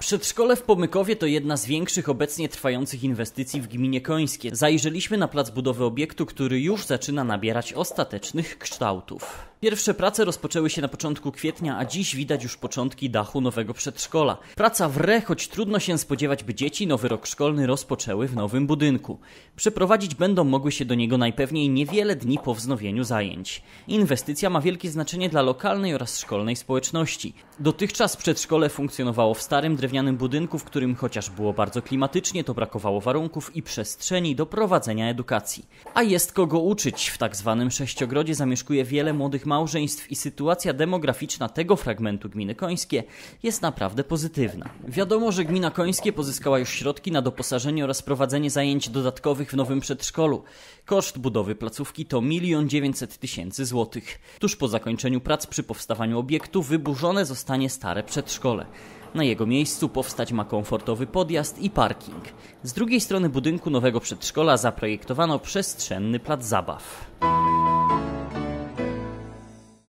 Przedszkole w Pomykowie to jedna z większych obecnie trwających inwestycji w gminie Końskie. Zajrzeliśmy na plac budowy obiektu, który już zaczyna nabierać ostatecznych kształtów. Pierwsze prace rozpoczęły się na początku kwietnia, a dziś widać już początki dachu nowego przedszkola. Praca w re, choć trudno się spodziewać, by dzieci nowy rok szkolny rozpoczęły w nowym budynku. Przeprowadzić będą mogły się do niego najpewniej niewiele dni po wznowieniu zajęć. Inwestycja ma wielkie znaczenie dla lokalnej oraz szkolnej społeczności. Dotychczas przedszkole funkcjonowało w starym drewnianym budynku, w którym chociaż było bardzo klimatycznie, to brakowało warunków i przestrzeni do prowadzenia edukacji. A jest kogo uczyć. W tak zwanym sześciogrodzie zamieszkuje wiele młodych małżeństw i sytuacja demograficzna tego fragmentu gminy Końskie jest naprawdę pozytywna. Wiadomo, że gmina Końskie pozyskała już środki na doposażenie oraz prowadzenie zajęć dodatkowych w nowym przedszkolu. Koszt budowy placówki to 1 900 tysięcy złotych. Tuż po zakończeniu prac przy powstawaniu obiektu wyburzone zostanie stare przedszkole. Na jego miejscu powstać ma komfortowy podjazd i parking. Z drugiej strony budynku nowego przedszkola zaprojektowano przestrzenny plac zabaw.